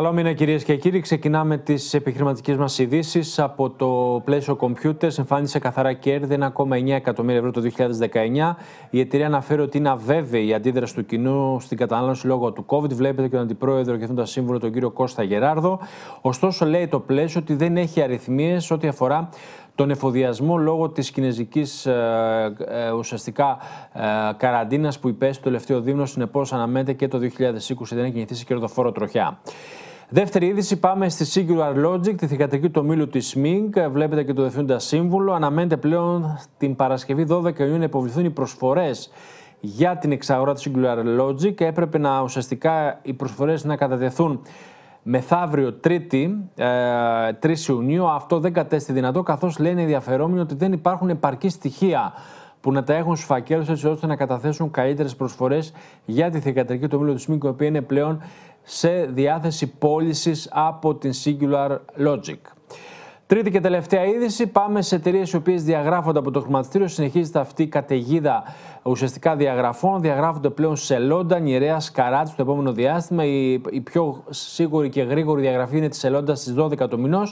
Καλό μήνα κυρίες και κύριοι. Ξεκινάμε τις επιχειρηματικές μας ειδήσεις από το πλαίσιο Computers. Εμφάνισε καθαρά κέρδη 1,9 εκατομμύρια ευρώ το 2019. Η εταιρεία αναφέρει ότι είναι αβέβαιη η αντίδραση του κοινού στην κατανάλωση λόγω του COVID. Βλέπετε και τον αντιπρόεδρο και τον σύμβουλο τον κύριο Κώστα Γεράρδο. Ωστόσο λέει το πλαίσιο ότι δεν έχει αριθμίες ό,τι αφορά τον εφοδιασμό λόγω της κινέζικης ε, ε, ουσιαστικά ε, καραντίνας που υπέστη το τελευταίο δίμηνο, συνεπώς αναμένεται και το 2020 δεν έχει κινηθεί σε κερδοφόρο τροχιά. Δεύτερη είδηση, πάμε στη Singular Logic, τη θηγατρική του ομίλου της MING. Βλέπετε και το δευτερόντα σύμβουλο. Αναμένεται πλέον την Παρασκευή 12 Ιουνίου να υποβληθούν οι προσφορές για την εξαγορά της Singular Logic. Έπρεπε να ουσιαστικά οι προσφορές να κατατεθούν μεθαύριο Τρίτη, 3 ε, Ιουνίου. Αυτό δεν κατέστη δυνατό, καθώς λένε οι ενδιαφερόμενοι ότι δεν υπάρχουν επαρκή στοιχεία που να τα έχουν στους ώστε να καταθέσουν καλύτερες προσφορές για τη θηγατρική του ομίλου του ΣΜΙΚ, η οποία είναι πλέον σε διάθεση πώλησης από την Singular Logic. Τρίτη και τελευταία είδηση. Πάμε σε εταιρείες οι οποίες διαγράφονται από το χρηματιστήριο. Συνεχίζεται αυτή η καταιγίδα ουσιαστικά διαγραφών. Διαγράφονται πλέον σε Λόντα, Νιρέα, Καράτσι το επόμενο διάστημα. Η, πιο σίγουρη και γρήγορη διαγραφή είναι της Σελόντα στι 12 του μηνός.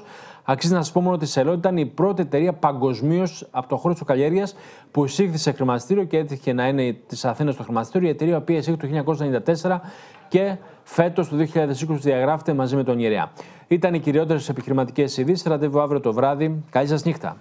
Αξίζει να σας μόνο ότι η Σελόντα ήταν η πρώτη εταιρεία παγκοσμίως από το χώρο της καλλιέργεια που εισήχθη σε χρηματιστήριο και έτυχε να είναι της Αθήνας στο χρηματιστήριο. Η εταιρεία η οποία εισήχθη το 1994 και φέτος το 2020 διαγράφεται μαζί με τον Ιερέα. Ήταν οι κυριότερες επιχειρηματικές ειδήσεις. Ραντεβού αύριο το βράδυ. Καλή σας νύχτα.